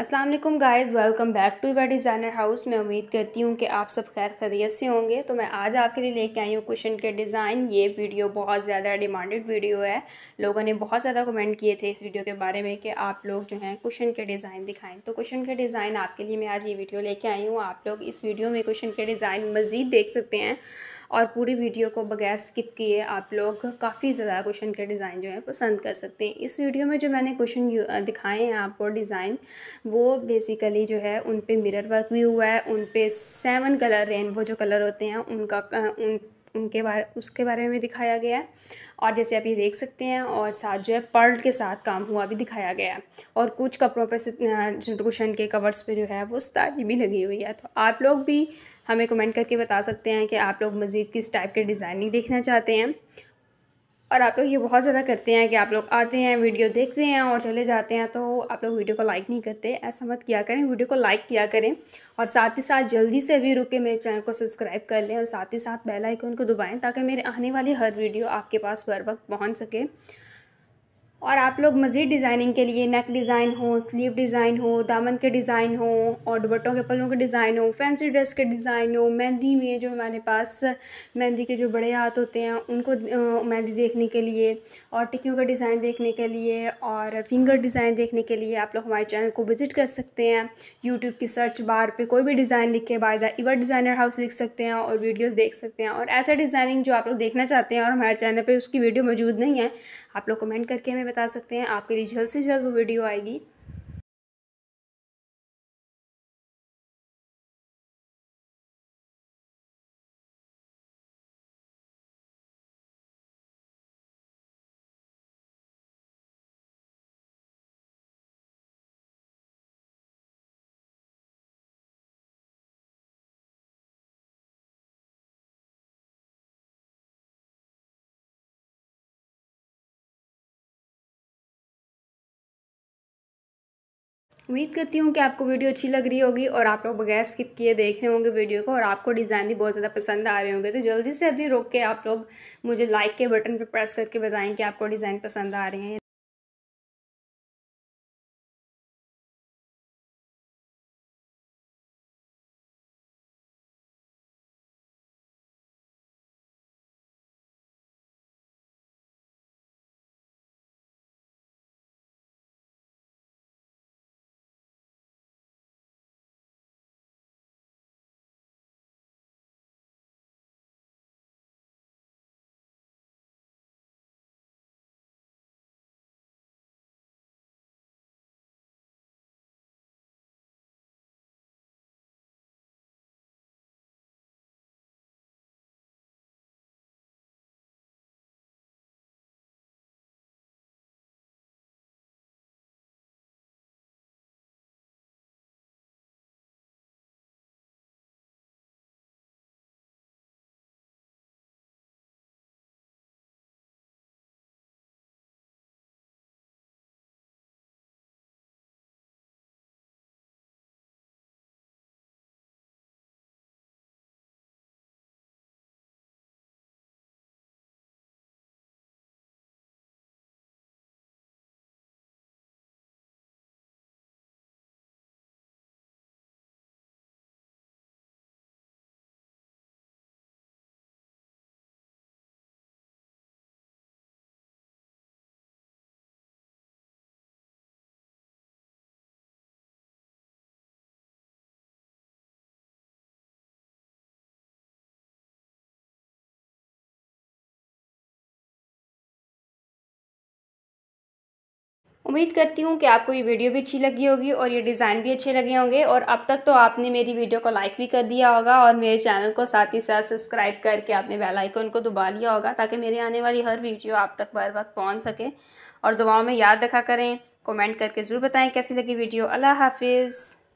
Aslam guys welcome back to wear designer house मैं उम्मीद करती हूँ कि आप सब खैर खरीत से होंगे तो मैं आज आपके लिए लेके आई हूँ कुशन के डिज़ाइन ये वीडियो बहुत ज़्यादा डिमांडेड वीडियो है लोगों ने बहुत ज़्यादा कमेंट किए थे इस वीडियो के बारे में कि आप लोग जो हैं कुशन के डिज़ाइन दिखाएं तो कुशन के डिज़ाइन आपके लिए मैं आज ये वीडियो लेके आई हूँ आप लोग इस वीडियो में कुशन के डिज़ाइन मज़ीद देख सकते हैं और पूरी वीडियो को बगैर स्किप किए आप लोग काफ़ी ज़्यादा क्वेश्चन के डिज़ाइन जो है पसंद कर सकते हैं इस वीडियो में जो मैंने क्वेश्चन दिखाए हैं आपको डिज़ाइन वो बेसिकली जो है उन पर मिरर वर्क भी हुआ है उन पर सेवन कलर रेनबो जो कलर होते हैं उनका उन उनके बारे उसके बारे में दिखाया गया है और जैसे आप ये देख सकते हैं और साथ जो है पर्ल के साथ काम हुआ भी दिखाया गया है और कुछ कपड़ों पर कुशन के कवर्स पे जो है वो स्टारी भी लगी हुई है तो आप लोग भी हमें कमेंट करके बता सकते हैं कि आप लोग मज़ीद किस टाइप के डिज़ाइनिंग देखना चाहते हैं और आप लोग ये बहुत ज़्यादा करते हैं कि आप लोग आते हैं वीडियो देखते हैं और चले जाते हैं तो आप लोग वीडियो को लाइक नहीं करते ऐसा मत किया करें वीडियो को लाइक किया करें और साथ ही साथ जल्दी से भी रुके मेरे चैनल को सब्सक्राइब कर लें और साथ ही साथ बेल आइकन को दबाएं ताकि मेरे आने वाली हर वीडियो आपके पास बर वक्त पहुँच सके और आप लोग मज़ीद डिज़ाइनिंग के लिए नेक डिज़ाइन हो स्लीव डिज़ाइन हो दामन के डिज़ाइन हो और दुबट्टों के पलों के डिज़ाइन हो फैंसी ड्रेस के डिज़ाइन हो मेहंदी में जो हमारे पास मेहंदी के जो बड़े हाथ होते हैं उनको मेहंदी देखने के लिए और टिक्कियों का डिज़ाइन देखने के लिए और फिंगर डिज़ाइन देखने के लिए आप लोग हमारे चैनल को विज़िट कर सकते हैं यूट्यूब की सर्च बार पर कोई भी डिज़ाइन लिख के बायदा इवर डिज़ाइनर हाउस लिख सकते हैं और वीडियोज़ देख सकते हैं और ऐसा डिज़ाइनिंग जो आप लोग देखना चाहते हैं और हमारे चैनल पर उसकी वीडियो मौजूद नहीं है आप लोग कमेंट करके हमें बता सकते हैं आपके लिए जल्द से जल्द वो वीडियो आएगी उम्मीद करती हूँ कि आपको वीडियो अच्छी लग रही होगी और आप लोग बगैर स्किप किए देख रहे होंगे वीडियो को और आपको डिज़ाइन भी बहुत ज़्यादा पसंद आ रहे होंगे तो जल्दी से अभी रोक के आप लोग मुझे लाइक के बटन पर प्रेस करके बताएँ कि आपको डिज़ाइन पसंद आ रहे हैं उम्मीद करती हूँ कि आपको ये वीडियो भी अच्छी लगी होगी और ये डिज़ाइन भी अच्छे लगे होंगे और अब तक तो आपने मेरी वीडियो को लाइक भी कर दिया होगा और मेरे चैनल को साथ ही साथ सब्सक्राइब करके आपने बेल आइकन को दबा लिया होगा ताकि मेरे आने वाली हर वीडियो आप तक बार वक्त पहुँच सके और दुआओं में याद रखा करें कमेंट करके ज़रूर बताएं कैसी लगी वीडियो अल्लाह हाफिज़